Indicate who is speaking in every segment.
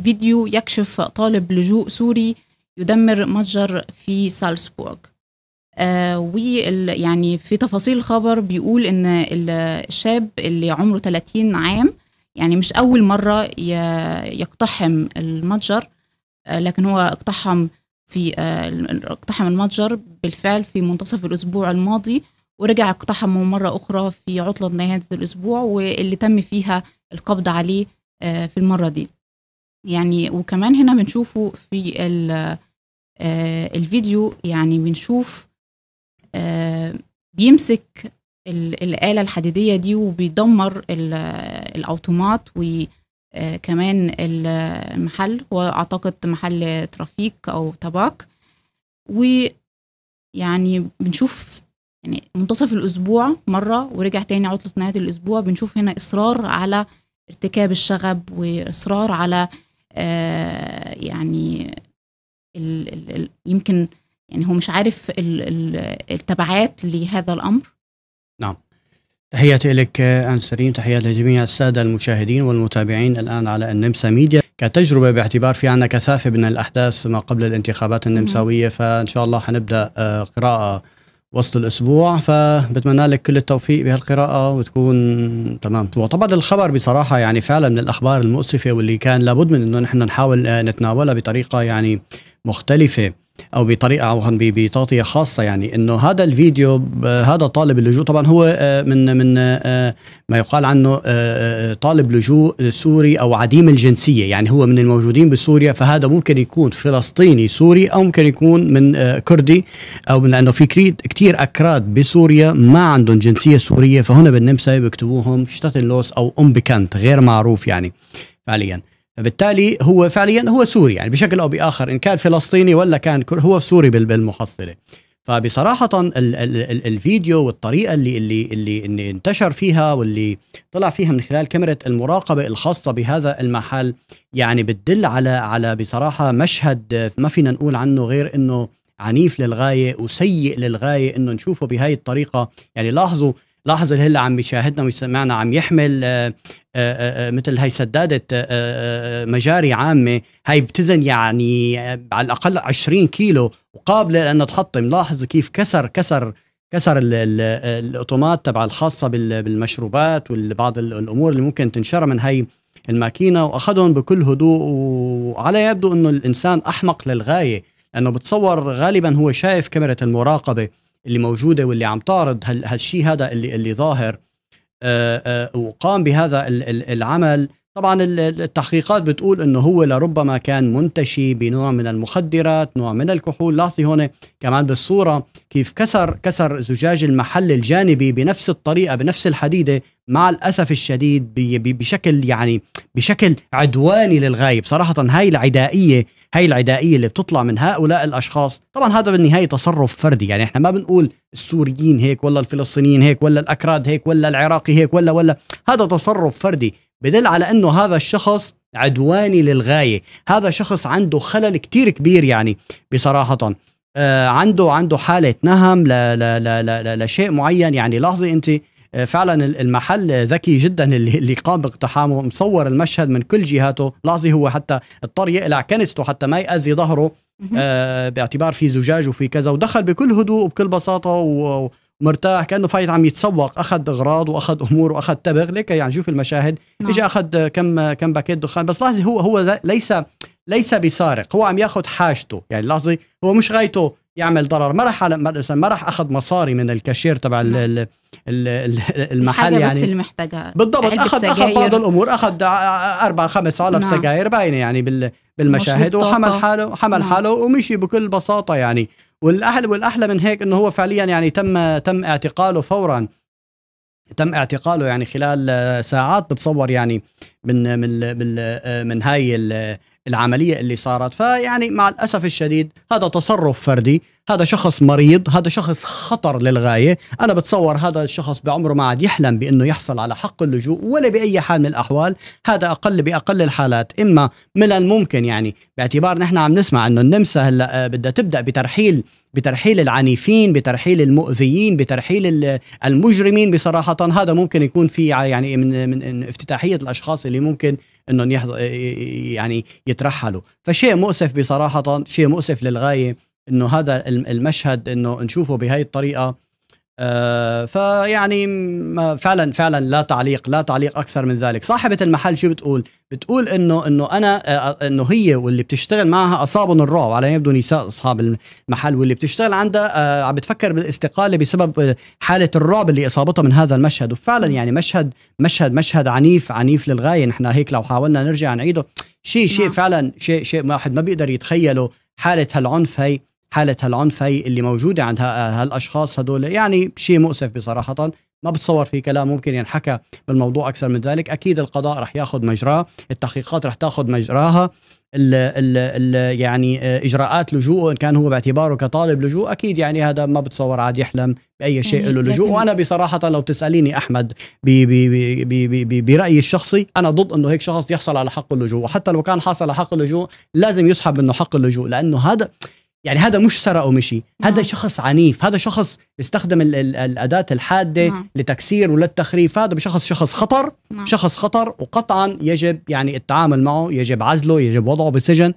Speaker 1: فيديو يكشف طالب لجوء سوري يدمر متجر في سالسبورغ آه وال يعني في تفاصيل الخبر بيقول ان الشاب اللي عمره 30 عام يعني مش اول مره يقتحم المتجر آه لكن هو اقتحم في آه اقتحم المتجر بالفعل في منتصف الاسبوع الماضي ورجع اقتحمه مرة أخرى في عطلة نهاية الأسبوع واللي تم فيها القبض عليه آه، في المرة دي يعني وكمان هنا بنشوفه في آه، الفيديو يعني بنشوف آه، بيمسك الآلة الحديدية دي وبيدمر الأوتومات وكمان آه، المحل هو أعتقد محل ترافيك أو تباك ويعني بنشوف يعني منتصف الأسبوع مرة ورجع تاني عطلة نهاية الأسبوع بنشوف هنا إصرار على ارتكاب الشغب وإصرار على آه، يعني ال ال الـ يمكن يعني هو مش عارف التبعات لهذا الامر
Speaker 2: نعم تحياتي لك آه، أنسرين تحياتي لجميع السادة المشاهدين والمتابعين الآن على النمسا ميديا كتجربة باعتبار في عندنا كثافة من الأحداث ما قبل الانتخابات النمساوية فإن شاء الله حنبدأ آه، قراءة وسط الاسبوع فبتمنى لك كل التوفيق بهالقراءه وتكون تمام وطبعا الخبر بصراحه يعني فعلا من الاخبار المؤسفه واللي كان لابد من انه نحن نحاول نتناولها بطريقه يعني مختلفه او بطريقه عفوا بتغطيه خاصه يعني انه هذا الفيديو آه، هذا طالب اللجوء طبعا هو آه، من من آه، ما يقال عنه طالب لجوء سوري او عديم الجنسيه يعني هو من الموجودين بسوريا فهذا ممكن يكون فلسطيني سوري او ممكن يكون من كردي او من لانه في كثير اكراد بسوريا ما عندهم جنسيه سوريه فهنا بالنمسا بيكتبوهم شتاتن لوس او ام بكانت غير معروف يعني فعليا فبالتالي هو فعليا هو سوري يعني بشكل او باخر ان كان فلسطيني ولا كان هو سوري بالمحصله فبصراحه ال ال الفيديو والطريقه اللي اللي اللي, اللي انتشر فيها واللي طلع فيها من خلال كاميرا المراقبه الخاصه بهذا المحل يعني بتدل على على بصراحه مشهد ما فينا نقول عنه غير انه عنيف للغايه وسيء للغايه انه نشوفه بهاي الطريقه يعني لاحظوا لاحظ اللي هلا عم يشاهدنا ويسمعنا عم يحمل آآ آه، آآ آه، آه، مثل هاي سدادة مجاري عامة هاي بتزن يعني على الأقل 20 كيلو وقابلة لأنه تحطم لاحظ كيف كسر كسر كسر الاوتومات تبع الخاصه بالمشروبات وبعض الامور اللي ممكن تنشر من هاي الماكينه واخذهم بكل هدوء وعلى يبدو انه الانسان احمق للغايه لانه بتصور غالبا هو شايف كاميرا المراقبه اللي موجوده واللي عم تعرض هالشيء هذا اللي اللي ظاهر آه، آه، وقام بهذا العمل طبعا التحقيقات بتقول انه هو لربما كان منتشي بنوع من المخدرات نوع من الكحول لاحظي هون كمان بالصوره كيف كسر كسر زجاج المحل الجانبي بنفس الطريقه بنفس الحديده مع الاسف الشديد بشكل يعني بشكل عدواني للغايه بصراحه هاي العدائيه هي العدائيه اللي بتطلع من هؤلاء الاشخاص طبعا هذا بالنهايه تصرف فردي يعني احنا ما بنقول السوريين هيك ولا الفلسطينيين هيك ولا الاكراد هيك ولا العراقي هيك ولا ولا هذا تصرف فردي بدل على انه هذا الشخص عدواني للغايه هذا شخص عنده خلل كتير كبير يعني بصراحه آه عنده عنده حاله نهم لشيء معين يعني لاحظي انت آه، فعلا المحل ذكي جدا اللي, اللي قام باقتحامه مصور المشهد من كل جهاته لاحظي هو حتى اضطر يقلع كنسته حتى ما يأذي ظهره آه باعتبار في زجاج وفي كذا ودخل بكل هدوء وبكل بساطة ومرتاح كأنه فايت عم يتسوق أخذ أغراض وأخذ أمور وأخذ تبغ لك يعني شوف المشاهد نعم. إجا أخذ كم كم باكيت دخان بس لاحظي هو هو ليس ليس بسارق هو عم ياخذ حاجته يعني لاحظي هو مش غايته يعمل ضرر ما راح مثلا ما راح اخذ مصاري من الكاشير تبع نعم. المحل يعني بس اللي
Speaker 1: محتاجها بالضبط اخذ اخذ بعض الامور اخذ
Speaker 2: اربع خمس علب نعم. سجاير باينه يعني بالمشاهد وحمل حاله حمل نعم. حاله ومشي بكل بساطه يعني والاحلى والاحلى من هيك انه هو فعليا يعني تم تم اعتقاله فورا تم اعتقاله يعني خلال ساعات بتصور يعني من من من, من هاي العمليه اللي صارت فيعني مع الاسف الشديد هذا تصرف فردي هذا شخص مريض هذا شخص خطر للغايه انا بتصور هذا الشخص بعمره ما عاد يحلم بانه يحصل على حق اللجوء ولا باي حال من الاحوال هذا اقل باقل الحالات اما من الممكن يعني باعتبار نحن عم نسمع انه النمسا هلا بدها تبدا بترحيل بترحيل العنيفين بترحيل المؤذيين بترحيل المجرمين بصراحه هذا ممكن يكون في يعني من من افتتاحيه الاشخاص اللي ممكن انهم يحض... يعني يترحلوا فشيء مؤسف بصراحه شيء مؤسف للغايه انه هذا المشهد انه نشوفه بهي الطريقه آه، فيعني فعلا فعلا لا تعليق لا تعليق اكثر من ذلك صاحبه المحل شو بتقول بتقول انه انه انا آه، آه، انه هي واللي بتشتغل معها اصابهم الرعب على يبدو نساء اصحاب المحل واللي بتشتغل عندها عم بتفكر بالاستقاله بسبب حاله الرعب اللي اصابتها من هذا المشهد وفعلا يعني مشهد مشهد مشهد عنيف عنيف للغايه نحن هيك لو حاولنا نرجع نعيده شيء شيء نعم. فعلا شيء شيء واحد ما بيقدر يتخيله حاله هالعنف هي حاله هالعنف هي اللي موجوده عند هالاشخاص هدول يعني شيء مؤسف بصراحه ما بتصور في كلام ممكن ينحكى بالموضوع اكثر من ذلك اكيد القضاء رح ياخذ مجراه التحقيقات رح تاخذ مجراها ال ال ال يعني آه، اجراءات لجوء ان كان هو باعتباره كطالب لجوء اكيد يعني هذا ما بتصور عاد يحلم باي شيء له لجوء وانا بصراحه لو تساليني احمد بي بي بي بي بي برايي الشخصي انا ضد انه هيك شخص يحصل على حق اللجوء وحتى لو كان حصل على حق اللجوء لازم يسحب منه حق اللجوء لانه هذا يعني هذا مش سرق ومشي هذا نعم. شخص عنيف هذا شخص استخدم الأداة الحادة مم. نعم. لتكسير وللتخريف هذا شخص شخص خطر مم. نعم. شخص خطر وقطعا يجب يعني التعامل معه يجب عزله يجب وضعه بالسجن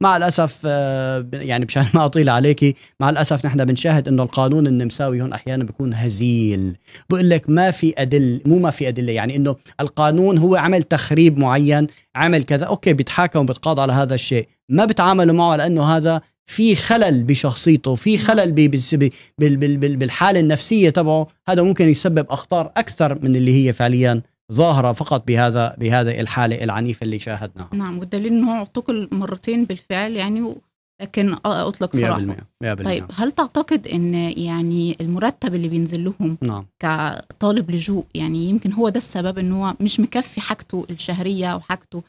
Speaker 2: مع الأسف آه، يعني مشان ما أطيل عليكي مع الأسف نحن بنشاهد أنه القانون النمساوي هون أحيانا بيكون هزيل بقول لك ما في أدل مو ما في أدلة يعني أنه القانون هو عمل تخريب معين عمل كذا أوكي بيتحاكم بيتقاضوا على هذا الشيء ما بتعاملوا معه لأنه هذا في خلل بشخصيته في نعم. خلل بالحاله النفسيه تبعه هذا ممكن يسبب اخطار اكثر من اللي هي فعليا ظاهره فقط بهذا بهذه الحاله العنيفه اللي شاهدناها
Speaker 1: نعم والدليل انه اعتقل مرتين بالفعل يعني لكن اطلق سراحه 100%. 100%. طيب هل تعتقد ان يعني المرتب اللي بينزل لهم نعم. كطالب لجوء يعني يمكن هو ده السبب ان هو مش مكفي حاجته الشهريه او حاجته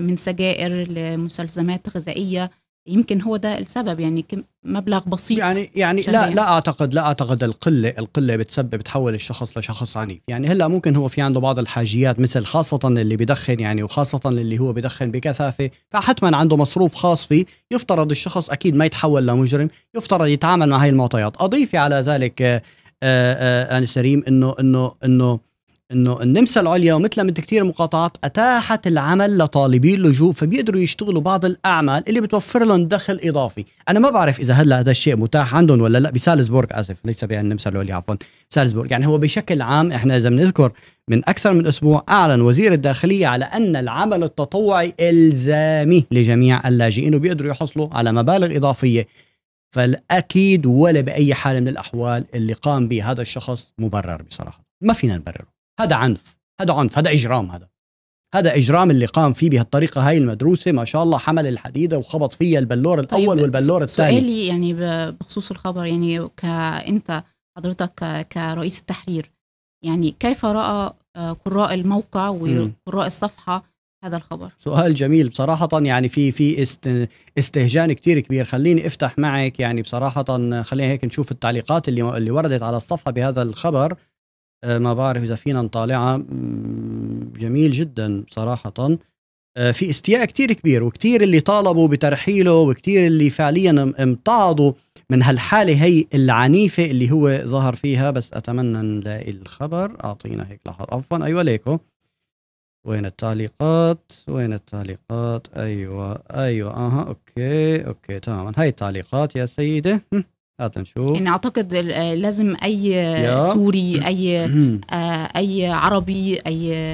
Speaker 1: من سجائر لمستلزمات غذائيه يمكن هو ده السبب يعني مبلغ بسيط يعني يعني لا لا
Speaker 2: اعتقد لا اعتقد القله القله بتسبب بتحول الشخص لشخص عنيف يعني هلا ممكن هو في عنده بعض الحاجيات مثل خاصه اللي بدخن يعني وخاصه اللي هو بدخن بكثافه فحتما عنده مصروف خاص فيه يفترض الشخص اكيد ما يتحول لمجرم يفترض يتعامل مع هاي المعطيات اضيفي على ذلك آآ آه، آآ آه، آآ آه، سريم انه انه انه انه النمسا العليا ومثلها من كثير مقاطعات اتاحت العمل لطالبي اللجوء فبيقدروا يشتغلوا بعض الاعمال اللي بتوفر لهم دخل اضافي، انا ما بعرف اذا هلا هذا الشيء متاح عندهم ولا لا بسالزبورغ اسف ليس بالنمسا العليا عفوا سالزبورغ، يعني هو بشكل عام احنا اذا بنذكر من اكثر من اسبوع اعلن وزير الداخليه على ان العمل التطوعي الزامي لجميع اللاجئين وبيقدروا يحصلوا على مبالغ اضافيه فالاكيد ولا باي حال من الاحوال اللي قام به هذا الشخص مبرر بصراحه، ما فينا نبرره. هذا عنف هذا عنف هذا اجرام هذا هذا اجرام اللي قام فيه بهالطريقه هاي المدروسه ما شاء الله حمل الحديده وخبط فيها البلور طيب، الاول طيب والبلور الثاني سؤالي
Speaker 1: يعني بخصوص الخبر يعني كانت حضرتك كرئيس التحرير يعني كيف راى آه، قراء الموقع وقراء الصفحه هذا الخبر
Speaker 2: سؤال جميل بصراحة يعني في في است استهجان كتير كبير خليني افتح معك يعني بصراحة خلينا هيك نشوف التعليقات اللي اللي وردت على الصفحة بهذا الخبر آه، ما بعرف اذا فينا نطالعها جميل جدا صراحه آه، في استياء كتير كبير وكتير اللي طالبوا بترحيله وكتير اللي فعليا امتعضوا من هالحالة هي العنيفة اللي هو ظهر فيها بس أتمنى نلاقي الخبر أعطينا هيك لحظة عفوا أيوة ليكو وين التعليقات وين التعليقات أيوة أيوة أها أوكي أوكي تماما هاي التعليقات يا سيدة هات نشوف يعني
Speaker 1: اعتقد آه، لازم اي سوري اي آه، اي عربي اي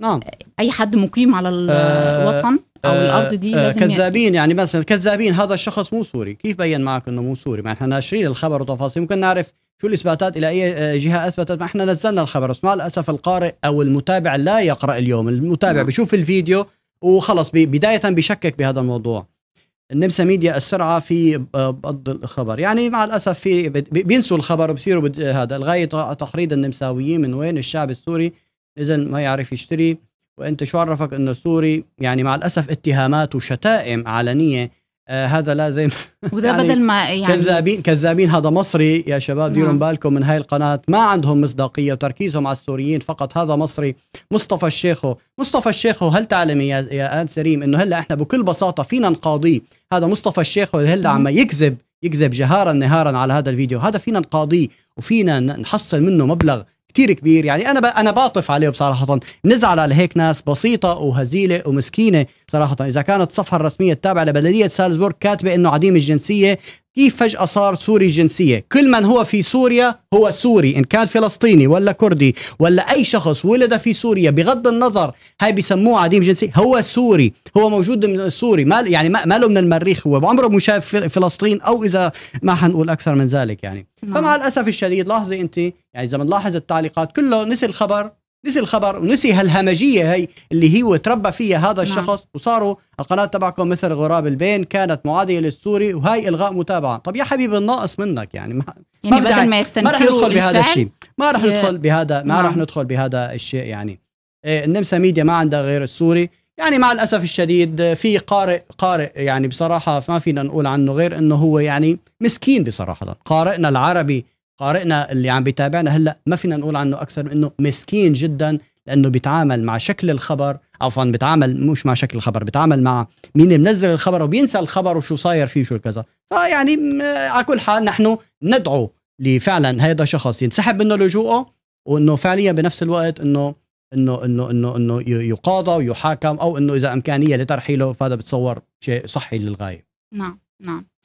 Speaker 1: نعم آه، اي حد مقيم على الوطن او الارض دي لازم كذابين
Speaker 2: يعني, مثلا كذابين هذا الشخص مو سوري كيف بين معك انه مو سوري ما احنا ناشرين الخبر وتفاصيل ممكن نعرف شو الاثباتات الى اي جهه اثبتت ما احنا نزلنا الخبر بس مع الاسف القارئ او المتابع لا يقرا اليوم المتابع نعم. بشوف الفيديو وخلص بدايه بشكك بهذا الموضوع النمسا ميديا السرعه في بض الخبر يعني مع الاسف في بينسوا الخبر وبصيروا هذا الغايه تحريض النمساويين من وين الشعب السوري اذا ما يعرف يشتري وانت شو عرفك انه سوري يعني مع الاسف اتهامات وشتائم علنيه آه هذا لازم زي
Speaker 1: وده يعني بدل ما يعني كذابين
Speaker 2: كذابين هذا مصري يا شباب ديروا نعم. بالكم من هاي القناه ما عندهم مصداقيه وتركيزهم على السوريين فقط هذا مصري مصطفى الشيخو مصطفى الشيخو هل تعلمي يا يا ان سريم انه هلا احنا بكل بساطه فينا نقاضيه هذا مصطفى الشيخو هلا عم نعم. يكذب يكذب جهارا نهارا على هذا الفيديو هذا فينا نقاضيه وفينا نحصل منه مبلغ كتير كبير يعني انا انا بعطف عليه بصراحه نزعل على هيك ناس بسيطه وهزيله ومسكينه بصراحة اذا كانت الصفحه الرسميه التابعه لبلديه سالزبورغ كاتبه انه عديم الجنسيه كيف فجأة صار سوري الجنسية كل من هو في سوريا هو سوري إن كان فلسطيني ولا كردي ولا أي شخص ولد في سوريا بغض النظر هاي بيسموه عديم جنسية هو سوري هو موجود من سوري ما يعني ما له من المريخ هو عمره مش شاف فلسطين أو إذا ما حنقول أكثر من ذلك يعني فمع الأسف الشديد لاحظي أنت يعني إذا بنلاحظ التعليقات كله نسي الخبر نسي الخبر ونسي هالهمجيه هي اللي هو تربى فيها هذا نعم. الشخص وصاروا القناه تبعكم مثل غراب البين كانت معاديه للسوري وهي الغاء متابعه طب يا حبيبي الناقص منك يعني ما يعني ما بدل ما ما رح ندخل بهذا الشيء ما رح ندخل بهذا ما نعم. رح ندخل بهذا الشيء يعني إيه، النمسا ميديا ما عندها غير السوري يعني مع الاسف الشديد في قارئ قارئ يعني بصراحه ما فينا نقول عنه غير انه هو يعني مسكين بصراحه قارئنا العربي قارئنا اللي عم بيتابعنا هلا ما فينا نقول عنه اكثر من انه مسكين جدا لانه بيتعامل مع شكل الخبر عفوا بيتعامل مش مع شكل الخبر بيتعامل مع مين منزل الخبر وبينسى الخبر وشو صاير فيه شو كذا فيعني على كل حال نحن ندعو لفعلا هذا شخص ينسحب منه لجوءه وانه فعليا بنفس الوقت انه انه انه انه انه يقاضى ويحاكم او انه اذا امكانيه لترحيله فهذا بتصور شيء صحي للغايه
Speaker 1: نعم نعم